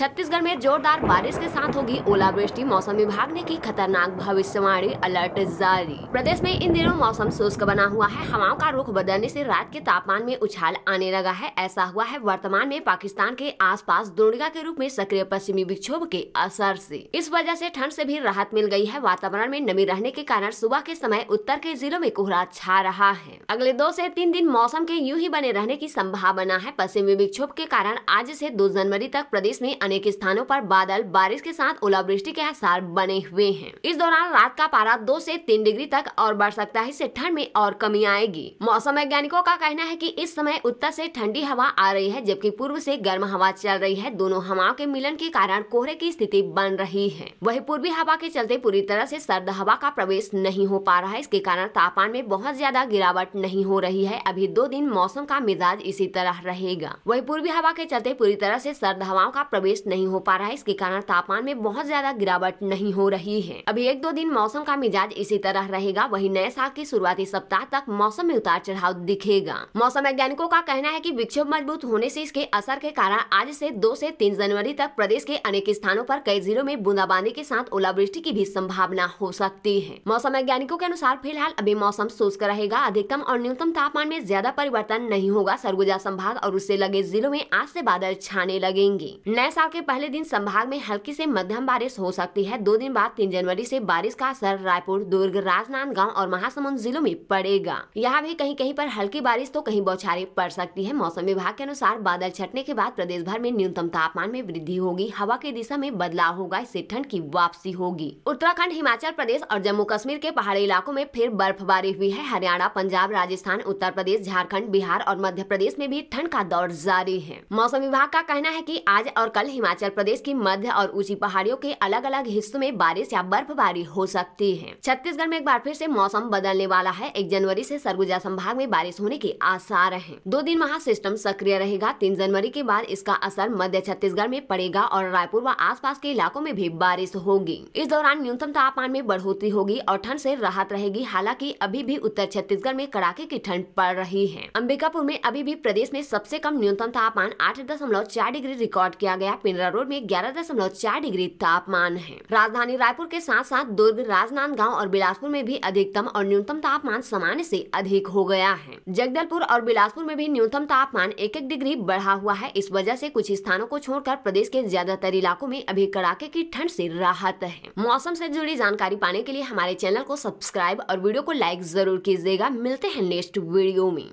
छत्तीसगढ़ में जोरदार बारिश के साथ होगी ओलावृष्टि मौसम विभाग ने की खतरनाक भविष्यवाणी अलर्ट जारी प्रदेश में इन दिनों मौसम शुष्क बना हुआ है हवाओं का रुख बदलने से रात के तापमान में उछाल आने लगा है ऐसा हुआ है वर्तमान में पाकिस्तान के आसपास दुर्गा के रूप में सक्रिय पश्चिमी विक्षोभ के असर से इस वजह से ठंड से भी राहत मिल गई है वातावरण में नमी रहने के कारण सुबह के समय उत्तर के जिलों में कोहरा छा रहा है अगले दो ऐसी तीन दिन मौसम के यूं ही बने रहने की संभावना है पश्चिमी विक्षोभ के कारण आज ऐसी दो जनवरी तक प्रदेश में अनेक स्थानों पर बादल बारिश के साथ ओलावृष्टि के आसार बने हुए हैं इस दौरान रात का पारा दो से तीन डिग्री तक और बढ़ सकता है इससे ठंड में और कमी आएगी मौसम वैज्ञानिकों का कहना है की इस समय उत्तर से ठंडी हवा आ रही है जबकि पूर्व से गर्म हवा चल रही है दोनों हवाओं के मिलन के कारण कोहरे की स्थिति बन रही है वही पूर्वी हवा के चलते पूरी तरह से सर्द हवा का प्रवेश नहीं हो पा रहा है इसके कारण तापमान में बहुत ज्यादा गिरावट नहीं हो रही है अभी दो दिन मौसम का मिजाज इसी तरह रहेगा वही पूर्वी हवा के चलते पूरी तरह से सर्द हवाओं का प्रवेश एडजस्ट नहीं हो पा रहा है इसके कारण तापमान में बहुत ज्यादा गिरावट नहीं हो रही है अभी एक दो दिन मौसम का मिजाज इसी तरह रहेगा वही नए साल के शुरुआती सप्ताह तक मौसम में उतार चढ़ाव दिखेगा मौसम वैज्ञानिकों का कहना है की विक्षोभ मजबूत होने ऐसी इसके असर के कारण आज ऐसी दो ऐसी तीन जनवरी तक प्रदेश के अनेक स्थानों आरोप कई जिलों में बूंदाबांदी के साथ ओलावृष्टि की भी संभावना हो सकती है मौसम वैज्ञानिकों के अनुसार फिलहाल अभी मौसम शुष्क रहेगा अधिकतम और न्यूनतम तापमान में ज्यादा परिवर्तन नहीं होगा सरगुजा संभाग और उससे लगे जिलों में आज से बादल छाने लगेंगे नए साल के पहले दिन संभाग में हल्की से मध्यम बारिश हो सकती है दो दिन बाद तीन जनवरी से बारिश का असर रायपुर दुर्ग राजनांदगांव और महासमुंद जिलों में पड़ेगा यहाँ भी कहीं कहीं पर हल्की बारिश तो कहीं बौछारें पड़ सकती है मौसम विभाग के अनुसार बादल छटने के बाद प्रदेश भर में न्यूनतम तापमान में वृद्धि होगी हवा की दिशा में बदलाव होगा इससे ठंड की वापसी होगी उत्तराखंड हिमाचल प्रदेश और जम्मू कश्मीर के पहाड़ी इलाकों में फिर बर्फबारी हुई है हरियाणा पंजाब राजस्थान उत्तर प्रदेश झारखंड बिहार और मध्य प्रदेश में भी ठंड का दौर जारी है मौसम विभाग का कहना है की आज और कल हिमाचल प्रदेश की मध्य और ऊंची पहाड़ियों के अलग अलग हिस्सों में बारिश या बर्फबारी हो सकती है छत्तीसगढ़ में एक बार फिर से मौसम बदलने वाला है एक जनवरी से सरगुजा संभाग में बारिश होने के आसार है दो दिन वहाँ सिस्टम सक्रिय रहेगा तीन जनवरी के बाद इसका असर मध्य छत्तीसगढ़ में पड़ेगा और रायपुर व आसपास के इलाकों में भी बारिश होगी इस दौरान न्यूनतम तापमान में बढ़ोतरी होगी और ठंड से राहत रहेगी हालांकि अभी भी उत्तर छत्तीसगढ़ में कड़ाके की ठंड पड़ रही है अंबिकापुर में अभी भी प्रदेश में सबसे कम न्यूनतम तापमान आठ दशमलव चार डिग्री रिकॉर्ड किया गया घाट पिंडरा रोड में ग्यारह दशमलव चार डिग्री तापमान है राजधानी रायपुर के साथ साथ दुर्ग राजनांदगांव और बिलासपुर में भी अधिकतम और न्यूनतम तापमान सामान्य से अधिक हो गया है जगदलपुर और बिलासपुर में भी न्यूनतम तापमान एक एक डिग्री बढ़ा हुआ है इस वजह से कुछ स्थानों को छोड़कर प्रदेश के ज्यादातर इलाकों में अभी कड़ाके की ठंड से राहत है मौसम से जुड़ी जानकारी पाने के लिए हमारे चैनल को सब्सक्राइब और वीडियो को लाइक जरूर कीजिएगा मिलते हैं नेक्स्ट वीडियो में